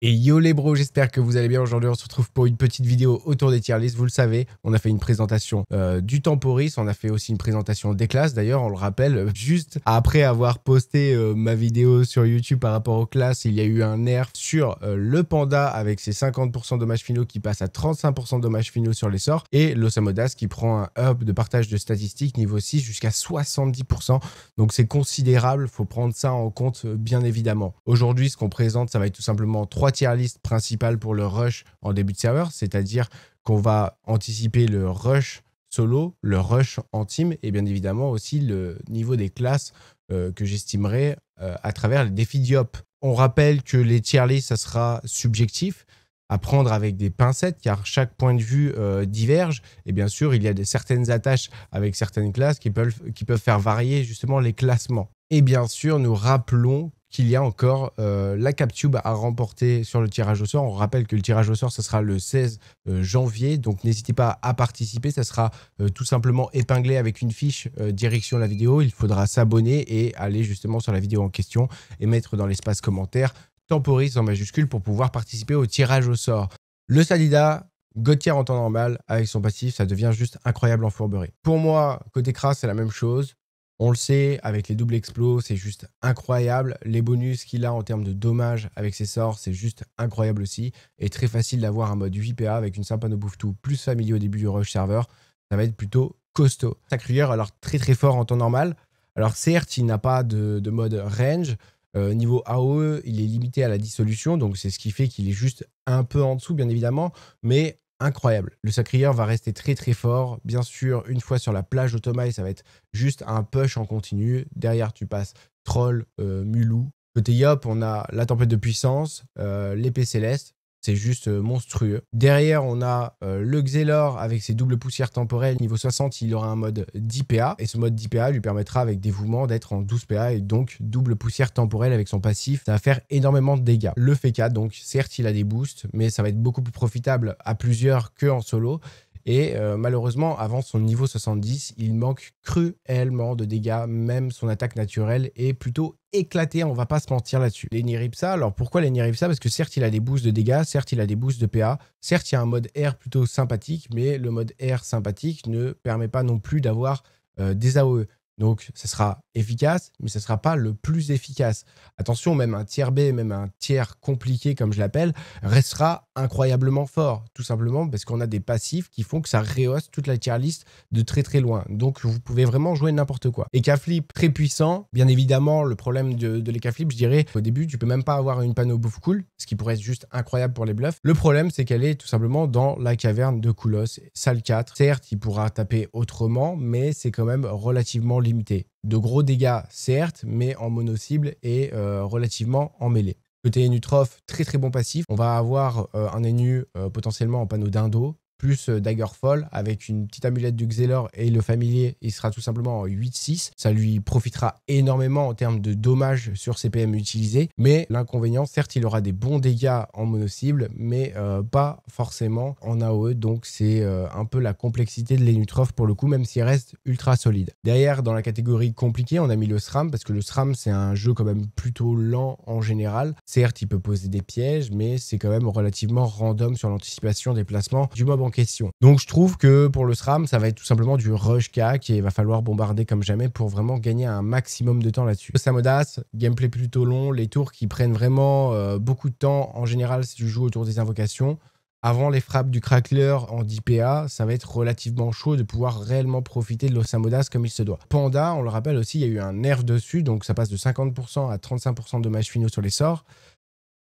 Et yo les bros, j'espère que vous allez bien. Aujourd'hui, on se retrouve pour une petite vidéo autour des tier lists. Vous le savez, on a fait une présentation euh, du Temporis, on a fait aussi une présentation des classes. D'ailleurs, on le rappelle, euh, juste après avoir posté euh, ma vidéo sur YouTube par rapport aux classes, il y a eu un nerf sur le Panda avec ses 50% dommages finaux qui passe à 35% dommages finaux sur les sorts et l'Osamodas qui prend un up de partage de statistiques niveau 6 jusqu'à 70%. Donc c'est considérable, faut prendre ça en compte bien évidemment. Aujourd'hui, ce qu'on présente, ça va être tout simplement 3 tier listes principales pour le rush en début de serveur, c'est-à-dire qu'on va anticiper le rush solo, le rush en team et bien évidemment aussi le niveau des classes euh, que j'estimerai euh, à travers les défis d'IOP. On rappelle que les tier listes ça sera subjectif à prendre avec des pincettes car chaque point de vue euh, diverge et bien sûr il y a des, certaines attaches avec certaines classes qui peuvent, qui peuvent faire varier justement les classements. Et bien sûr, nous rappelons qu'il y a encore euh, la CapTube à remporter sur le tirage au sort. On rappelle que le tirage au sort, ce sera le 16 euh, janvier, donc n'hésitez pas à participer. Ça sera euh, tout simplement épinglé avec une fiche direction la vidéo. Il faudra s'abonner et aller justement sur la vidéo en question et mettre dans l'espace commentaire temporise en majuscule pour pouvoir participer au tirage au sort. Le Salida, Gauthier en temps normal, avec son passif, ça devient juste incroyable en fourberie. Pour moi, côté crasse, c'est la même chose. On le sait, avec les doubles explos, c'est juste incroyable. Les bonus qu'il a en termes de dommages avec ses sorts, c'est juste incroyable aussi. Et très facile d'avoir un mode VPA avec une sympa no bouffe tout plus familier au début du rush serveur. Ça va être plutôt costaud. crueur, alors très très fort en temps normal. Alors certes, il n'a pas de, mode range. Euh, niveau AOE, il est limité à la dissolution, donc c'est ce qui fait qu'il est juste un peu en dessous, bien évidemment. Mais incroyable. Le sacrilleur va rester très très fort. Bien sûr, une fois sur la plage d'Otomaï, ça va être juste un push en continu. Derrière, tu passes Troll, euh, Mulou. Côté Yop, on a la tempête de puissance, euh, l'épée céleste. C'est juste euh, monstrueux. Derrière, on a euh, le Xelor avec ses doubles poussières temporelles. Niveau 60, il aura un mode 10PA. Et ce mode 10PA lui permettra, avec dévouement, d'être en 12PA et donc double poussière temporelle avec son passif. Ça va faire énormément de dégâts. Le FK, donc, certes, il a des boosts, mais ça va être beaucoup plus profitable à plusieurs que en solo. Et euh, malheureusement, avant son niveau 70, il manque cruellement de dégâts, même son attaque naturelle est plutôt éclatée, on va pas se mentir là-dessus. Les Niripsa, alors pourquoi les Niripsa Parce que certes, il a des boosts de dégâts, certes, il a des boosts de PA, certes, il y a un mode R plutôt sympathique, mais le mode R sympathique ne permet pas non plus d'avoir euh, des AOE. Donc, ce sera efficace, mais ce ne sera pas le plus efficace. Attention, même un tiers B, même un tiers compliqué, comme je l'appelle, restera incroyablement fort, tout simplement parce qu'on a des passifs qui font que ça rehausse toute la tier list de très très loin. Donc vous pouvez vraiment jouer n'importe quoi. Et Flip très puissant, bien évidemment le problème de, de Flip, je dirais, au début tu peux même pas avoir une panneau bouffe cool, ce qui pourrait être juste incroyable pour les bluffs. Le problème c'est qu'elle est tout simplement dans la caverne de Koulos, salle 4. Certes il pourra taper autrement, mais c'est quand même relativement limité. De gros dégâts certes, mais en mono cible et euh, relativement en mêlée. Côté Nutrof, très très bon passif. On va avoir euh, un énu euh, potentiellement en panneau d'Indo plus euh, Daggerfall avec une petite amulette du Xelor et le familier, il sera tout simplement en 8-6. Ça lui profitera énormément en termes de dommages sur ses PM utilisés, mais l'inconvénient, certes, il aura des bons dégâts en mono-cible, mais euh, pas forcément en AOE, donc c'est euh, un peu la complexité de l'enutroph pour le coup, même s'il reste ultra solide. Derrière, dans la catégorie compliquée, on a mis le SRAM, parce que le SRAM, c'est un jeu quand même plutôt lent en général. Certes, il peut poser des pièges, mais c'est quand même relativement random sur l'anticipation des placements du question. Donc je trouve que pour le SRAM, ça va être tout simplement du rush CAC et il va falloir bombarder comme jamais pour vraiment gagner un maximum de temps là-dessus. Samodas, gameplay plutôt long, les tours qui prennent vraiment euh, beaucoup de temps en général si tu joues autour des invocations. Avant les frappes du crackler en 10 ça va être relativement chaud de pouvoir réellement profiter de l'Osamodas comme il se doit. Panda, on le rappelle aussi, il y a eu un nerf dessus, donc ça passe de 50% à 35% de dommages finaux sur les sorts.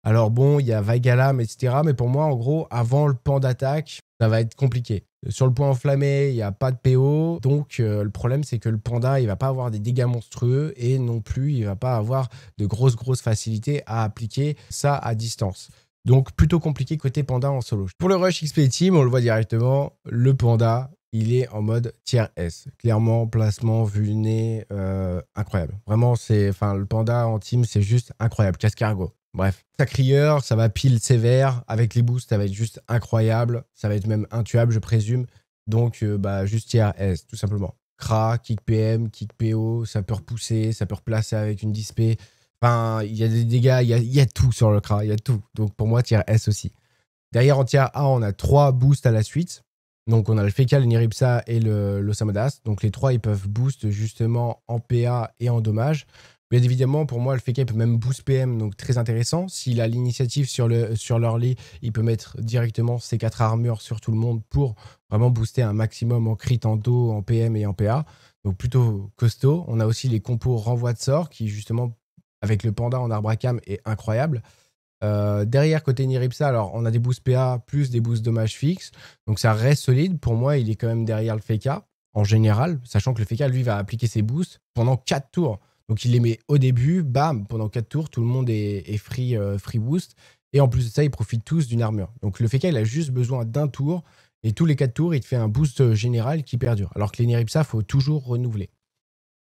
Alors bon, il y a Vagalam, etc. Mais pour moi, en gros, avant le pan d'attaque, ça va être compliqué. Sur le point enflammé, il n'y a pas de PO. Donc, euh, le problème, c'est que le panda, il va pas avoir des dégâts monstrueux et non plus, il va pas avoir de grosses, grosses facilités à appliquer ça à distance. Donc, plutôt compliqué côté panda en solo. Pour le rush XP Team, on le voit directement, le panda, il est en mode tier S. Clairement, placement, vulné, euh, incroyable. Vraiment, c'est, enfin, le panda en team, c'est juste incroyable. Casse Bref, ça crieur, ça va pile sévère. Avec les boosts, ça va être juste incroyable. Ça va être même intuable, je présume. Donc, juste euh, bah, juste eh, S, tout simplement. Cra, kick PM, kick PO, ça peut repousser, ça peut replacer avec une dispé. Enfin, il y a des dégâts, il y a, tout sur le Cra, il y a tout. Donc, pour moi, tier S aussi. Derrière, en tier A, on a trois boosts à la suite. Donc, on a le Fekal, le Niripsa et le samodas Donc, les trois, ils peuvent boost justement en PA et en dommage. Bien évidemment, pour moi, le FK e peut même boost PM, donc très intéressant. S'il a l'initiative sur, le, sur lit il peut mettre directement ses quatre armures sur tout le monde pour vraiment booster un maximum en crit, en dos, en PM et en PA. Donc plutôt costaud. On a aussi les compos renvoi de sort qui, justement, avec le panda en arbre à cam, est incroyable. Euh, derrière, côté Niripsa, alors on a des boosts PA plus des boosts dommages fixes. Donc ça reste solide. Pour moi, il est quand même derrière le FK e en général, sachant que le FK, e lui, va appliquer ses boosts pendant 4 tours. Donc il les met au début, bam, pendant 4 tours, tout le monde est, free, euh, free boost. Et en plus de ça, ils profitent tous d'une armure. Donc le FK, il a juste besoin d'un tour. Et tous les 4 tours, il te fait un boost général qui perdure. Alors que les Neripsa, faut toujours renouveler.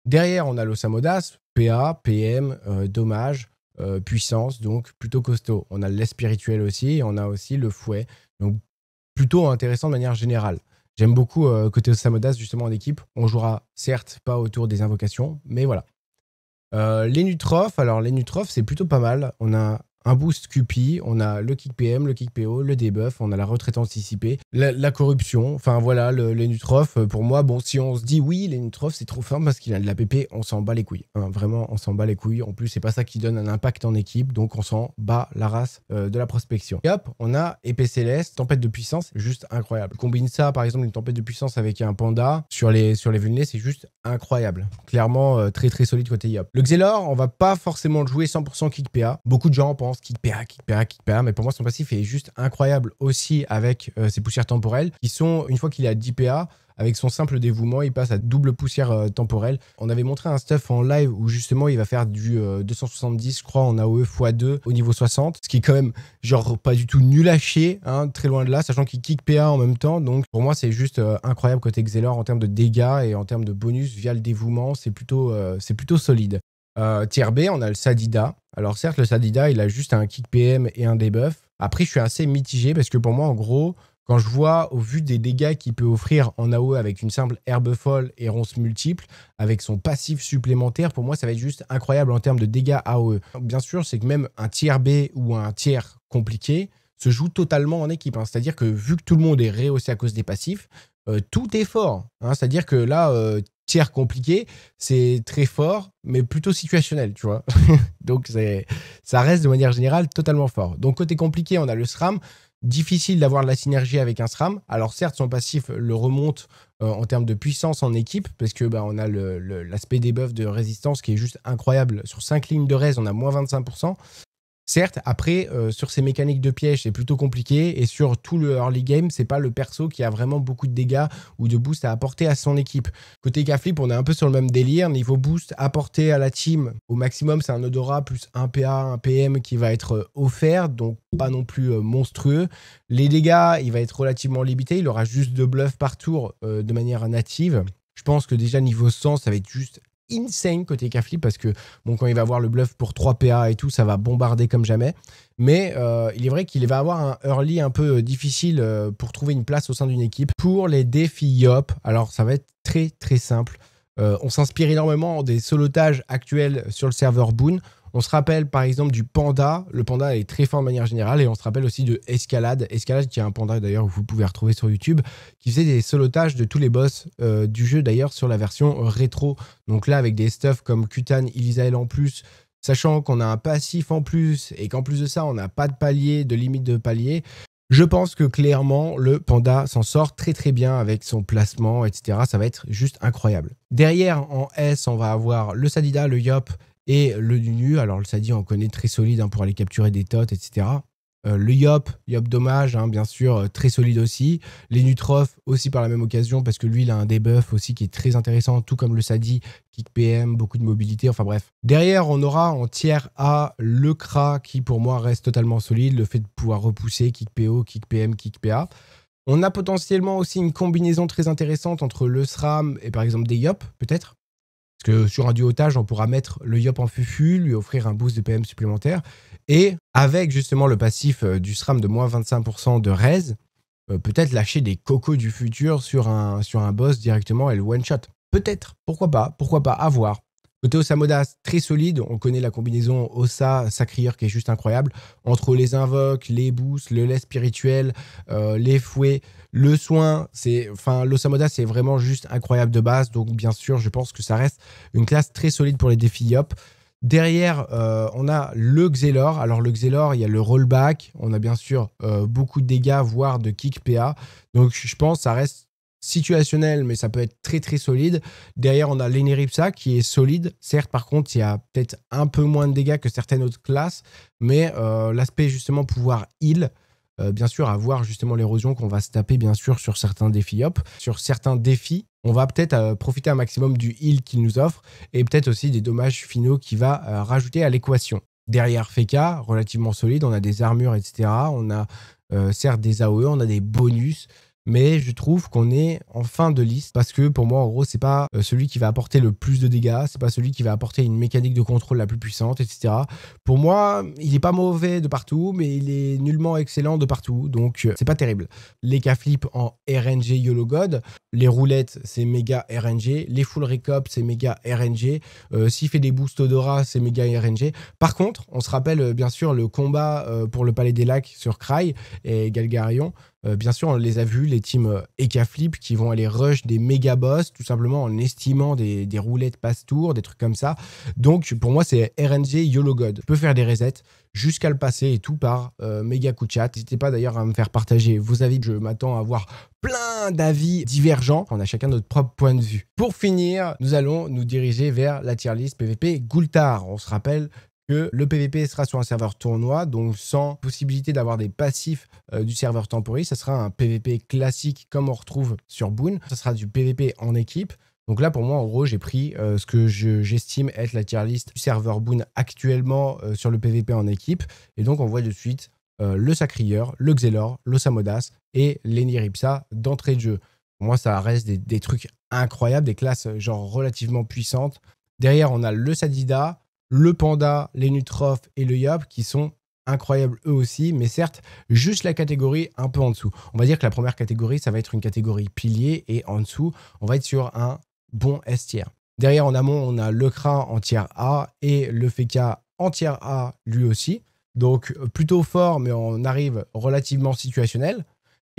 Derrière, on a l'Osamodas, PA, PM, euh, dommage, euh, puissance, donc plutôt costaud. On a l'est spirituel aussi, et on a aussi le fouet. Donc plutôt intéressant de manière générale. J'aime beaucoup côté Osamodas, justement en équipe. On jouera certes pas autour des invocations, mais voilà. Euh, les nutrophes alors les Nutrophes c'est plutôt pas mal. On a un boost QP on a le kick PM, le kick PO, le debuff, on a la retraite anticipée, la, corruption, enfin voilà, le, les nutrophes, euh, pour moi, bon, si on se dit oui, les nutrophes, c'est trop fort parce qu'il a de la PP, on s'en bat les couilles. Hein, vraiment, on s'en bat les couilles. En plus, c'est pas ça qui donne un impact en équipe, donc on s'en bat la race euh, de la prospection. Et hop, on a épée céleste, tempête de puissance, juste incroyable. combine ça, par exemple, une tempête de puissance avec un panda sur les, sur les vulnés, c'est juste incroyable. Clairement, euh, très très solide côté Yop. Le Xelor, on va pas forcément jouer 100% kick PA. Beaucoup de gens pensent qui kick PA, kick PA, kick PA. Mais pour moi, son passif est juste incroyable aussi avec euh, ses poussières temporelles qui sont, une fois qu'il est à 10 PA, avec son simple dévouement, il passe à double poussière euh, temporelle. On avait montré un stuff en live où justement il va faire du 270, euh, je crois, en AOE x2 au niveau 60, ce qui est quand même genre pas du tout nul à chier, hein, très loin de là, sachant qu'il kick PA en même temps. Donc pour moi, c'est juste incroyable côté Xelor en termes de dégâts et en termes de bonus via le dévouement, c'est plutôt, c'est plutôt solide. Euh, tier B, on a le Sadida. Alors certes, le Sadida, il a juste un kick PM et un debuff. Après, je suis assez mitigé parce que pour moi, en gros, quand je vois, au vu des dégâts qu'il peut offrir en AOE avec une simple herbe folle et ronce multiple, avec son passif supplémentaire, pour moi, ça va être juste incroyable en termes de dégâts AOE. Bien sûr, c'est que même un tiers B ou un tiers compliqué se joue totalement en équipe. Hein. C'est-à-dire que vu que tout le monde est rehaussé à cause des passifs, euh, tout est fort. Hein. C'est-à-dire que là, euh, tiers compliqué, c'est très fort, mais plutôt situationnel, tu vois. Donc ça reste de manière générale totalement fort. Donc côté compliqué, on a le SRAM. Difficile d'avoir de la synergie avec un SRAM. Alors certes, son passif le remonte euh, en termes de puissance en équipe, parce que bah, on a l'aspect des buffs de résistance qui est juste incroyable. Sur 5 lignes de res, on a moins 25%. Certes, après, euh, sur ses mécaniques de piège, c'est plutôt compliqué. Et sur tout le early game, c'est pas le perso qui a vraiment beaucoup de dégâts ou de boost à apporter à son équipe. Côté Kflip, on est un peu sur le même délire. Niveau boost apporté à la team, au maximum, c'est un odorat plus un PA, un PM qui va être euh, offert. Donc, pas non plus euh, monstrueux. Les dégâts, il va être relativement limité. Il aura juste deux bluffs par tour de manière native. Je pense que déjà niveau 100, ça va être juste insane côté Kafli parce que bon, quand il va avoir le bluff pour 3 PA et tout, ça va bombarder comme jamais. Mais euh, il est vrai qu'il va avoir un early un peu euh, difficile euh, pour trouver une place au sein d'une équipe. Pour les défis Yop, alors ça va être très très simple. on s'inspire énormément des solotages actuels sur le serveur Boon. On se rappelle par exemple du panda. Le panda est très fort de manière générale et on se rappelle aussi de Escalade. Escalade qui est un panda d'ailleurs que vous pouvez retrouver sur YouTube qui faisait des solotages de tous les boss euh, du jeu d'ailleurs sur la version rétro. Donc là avec des stuffs comme Cutane, Elisael en plus, sachant qu'on a un passif en plus et qu'en plus de ça on n'a pas de palier, de limite de palier. Je pense que clairement, le Panda s'en sort très très bien avec son placement, etc. Ça va être juste incroyable. Derrière, en S, on va avoir le Sadida, le Yop, et le Dunu, alors le Sadi, on connaît très solide hein, pour aller capturer des totes, etc. Euh, le Yop, Yop dommage, hein, bien sûr, euh, très solide aussi. Les nutrophes aussi par la même occasion, parce que lui, il a un debuff aussi qui est très intéressant, tout comme le Sadi, kick PM, beaucoup de mobilité, enfin bref. Derrière, on aura en tiers A le Kra, qui pour moi reste totalement solide, le fait de pouvoir repousser, kick PO, kick PM, kick PA. On a potentiellement aussi une combinaison très intéressante entre le SRAM et par exemple des Yop, peut-être. Parce que sur un duotage, on pourra mettre le Yop en fufu, lui offrir un boost de PM supplémentaire. Et avec justement le passif euh, du SRAM de moins 25% de raise, euh, peut-être lâcher des cocos du futur sur un, sur un boss directement et le one-shot. Peut-être, pourquoi pas, pourquoi pas, avoir voir. Côté Osamoda, très solide. On connaît la combinaison Osa Sacrire, qui est juste incroyable. Entre les invoques, les boosts, le lait spirituel, euh, les fouets, le soin, c'est, enfin, l'Osamoda, c'est vraiment juste incroyable de base. Donc, bien sûr, je pense que ça reste une classe très solide pour les défis Yop. Derrière, euh, on a le Xelor. Alors, le Xelor, il y a le rollback. On a bien sûr euh, beaucoup de dégâts, voire de kick PA. Donc, je pense que ça reste situationnel, mais ça peut être très très solide. Derrière, on a l'Eneripsa qui est solide. Certes, par contre, il y a peut-être un peu moins de dégâts que certaines autres classes, mais euh, l'aspect justement pouvoir heal, euh, bien sûr, avoir justement l'érosion qu'on va se taper, bien sûr, sur certains défis hop. Sur certains défis, on va peut-être euh, profiter un maximum du heal qu'il nous offre et peut-être aussi des dommages finaux qu'il va rajouter à l'équation. Derrière Feka, relativement solide, on a des armures, etc. On a certes des AOE, on a des bonus mais je trouve qu'on est en fin de liste parce que pour moi en gros c'est pas euh, celui qui va apporter le plus de dégâts, c'est pas celui qui va apporter une mécanique de contrôle la plus puissante, etc. Pour moi, il est pas mauvais de partout, mais il est nullement excellent de partout, donc euh, c'est pas terrible. Les K-Flip en RNG YOLO God, les roulettes c'est méga RNG, les full recop c'est méga RNG, euh, s'il fait des boosts Odora, c'est méga RNG. Par contre, on se rappelle bien sûr le combat pour le Palais des Lacs sur Cry et Galgarion, euh, bien sûr, on les a vus, les teams euh, Ekaflip, qui vont aller rush des méga boss, tout simplement en estimant des, des roulettes passe-tour, des trucs comme ça. Donc, pour moi, c'est RNG YOLO God. Je peux faire des resets jusqu'à le passer et tout par euh, méga coup chat. N'hésitez pas d'ailleurs à me faire partager vos avis. Je m'attends à avoir plein d'avis divergents. On a chacun notre propre point de vue. Pour finir, nous allons nous diriger vers la tier list PVP Goultard. On se rappelle que le PVP sera sur un serveur tournoi, donc sans possibilité d'avoir des passifs euh, du serveur temporaire, Ça sera un PVP classique comme on retrouve sur Boon. Ça sera du PVP en équipe. Donc là, pour moi, en gros, j'ai pris euh, ce que j'estime être la tier list du serveur Boon actuellement euh, sur le PVP en équipe. Et donc, on voit de suite le Sacrilleur, le Xelor, Samodas et l'Eniripsa d'entrée de jeu. Pour moi, ça reste des, des, trucs incroyables, des classes genre relativement puissantes. Derrière, on a le Sadida, le panda, les nutrophes et le Yop qui sont incroyables eux aussi, mais certes, juste la catégorie un peu en dessous. On va dire que la première catégorie, ça va être une catégorie pilier et en dessous, on va être sur un bon S tier. Derrière, en amont, on a le crin en tiers A et le Feka en tiers A lui aussi. Donc plutôt fort, mais on arrive relativement situationnel.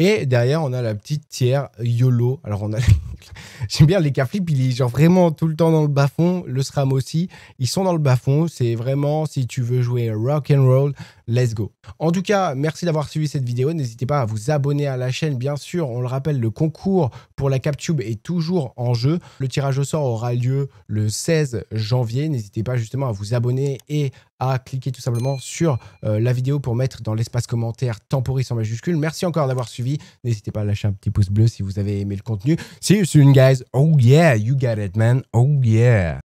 Et derrière, on a la petite tière YOLO. Alors, on a. J'aime bien les carflips, il est vraiment tout le temps dans le bas-fond. Le SRAM aussi. Ils sont dans le bas-fond. C'est vraiment, si tu veux jouer rock and roll, Let's go. En tout cas, merci d'avoir suivi cette vidéo. N'hésitez pas à vous abonner à la chaîne, bien sûr. On le rappelle, le concours pour la CapTube est toujours en jeu. Le tirage au sort aura lieu le 16 janvier. N'hésitez pas justement à vous abonner et à cliquer tout simplement sur euh, la vidéo pour mettre dans l'espace commentaire temporis en majuscule. Merci encore d'avoir suivi. N'hésitez pas à lâcher un petit pouce bleu si vous avez aimé le contenu. See you soon, guys. Oh yeah, you got it, man. Oh yeah.